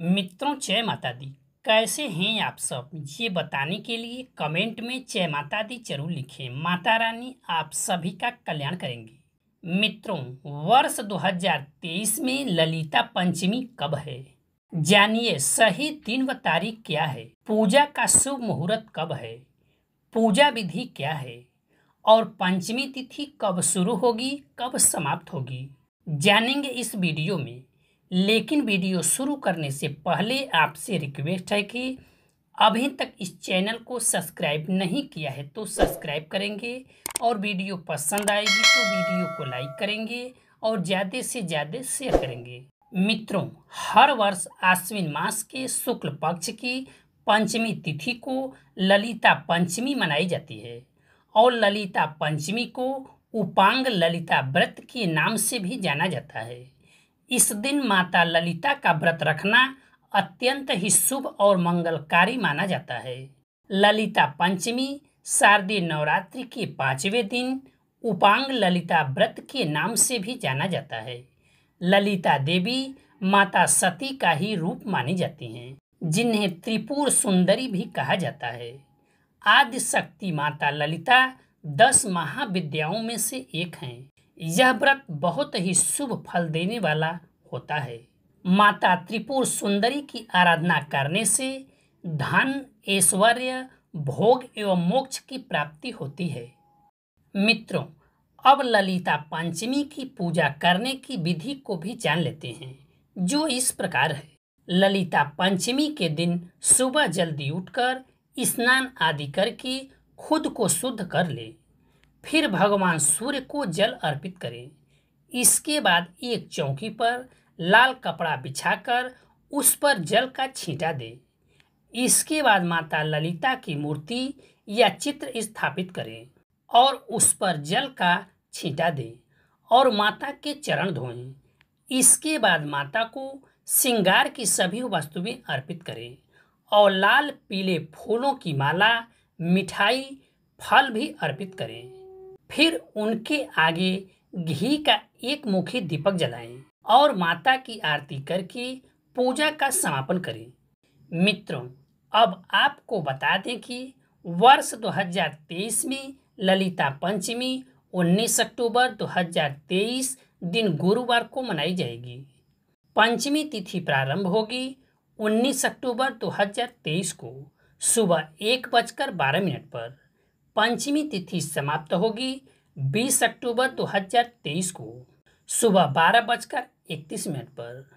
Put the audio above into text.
मित्रों जय माता दी कैसे हैं आप सब ये बताने के लिए कमेंट में जय माता दी जरूर लिखें माता रानी आप सभी का कल्याण करेंगे मित्रों वर्ष 2023 में ललिता पंचमी कब है जानिए सही दिन व तारीख क्या है पूजा का शुभ मुहूर्त कब है पूजा विधि क्या है और पंचमी तिथि कब शुरू होगी कब समाप्त होगी जानेंगे इस वीडियो में लेकिन वीडियो शुरू करने से पहले आपसे रिक्वेस्ट है कि अभी तक इस चैनल को सब्सक्राइब नहीं किया है तो सब्सक्राइब करेंगे और वीडियो पसंद आएगी तो वीडियो को लाइक करेंगे और ज़्यादा से ज़्यादा शेयर करेंगे मित्रों हर वर्ष आश्विन मास के शुक्ल पक्ष की पंचमी तिथि को ललिता पंचमी मनाई जाती है और ललिता पंचमी को उपांग ललिता व्रत के नाम से भी जाना जाता है इस दिन माता ललिता का व्रत रखना अत्यंत ही शुभ और मंगलकारी माना जाता है ललिता पंचमी शारदीय नवरात्रि के पाँचवें दिन उपांग ललिता व्रत के नाम से भी जाना जाता है ललिता देवी माता सती का ही रूप मानी जाती हैं जिन्हें त्रिपुर सुंदरी भी कहा जाता है आदि शक्ति माता ललिता दस महाविद्याओं में से एक हैं यह व्रत बहुत ही शुभ फल देने वाला होता है माता त्रिपुर सुंदरी की आराधना करने से धन ऐश्वर्य भोग एवं मोक्ष की प्राप्ति होती है मित्रों अब ललिता पंचमी की पूजा करने की विधि को भी जान लेते हैं जो इस प्रकार है ललिता पंचमी के दिन सुबह जल्दी उठकर स्नान आदि करके खुद को शुद्ध कर ले फिर भगवान सूर्य को जल अर्पित करें इसके बाद एक चौकी पर लाल कपड़ा बिछाकर उस पर जल का छींटा दें इसके बाद माता ललिता की मूर्ति या चित्र स्थापित करें और उस पर जल का छींटा दें और माता के चरण धोएं इसके बाद माता को श्रृंगार की सभी वस्तुएं अर्पित करें और लाल पीले फूलों की माला मिठाई फल भी अर्पित करें फिर उनके आगे घी का एक मुखी दीपक जलाएं और माता की आरती करके पूजा का समापन करें मित्रों अब आपको बता दें कि वर्ष 2023 में ललिता पंचमी 19 अक्टूबर 2023 दिन गुरुवार को मनाई जाएगी पंचमी तिथि प्रारंभ होगी 19 अक्टूबर 2023 को सुबह एक बजकर बारह मिनट पर पंचमी तिथि समाप्त होगी 20 अक्टूबर 2023 को सुबह बारह बजकर इकतीस मिनट पर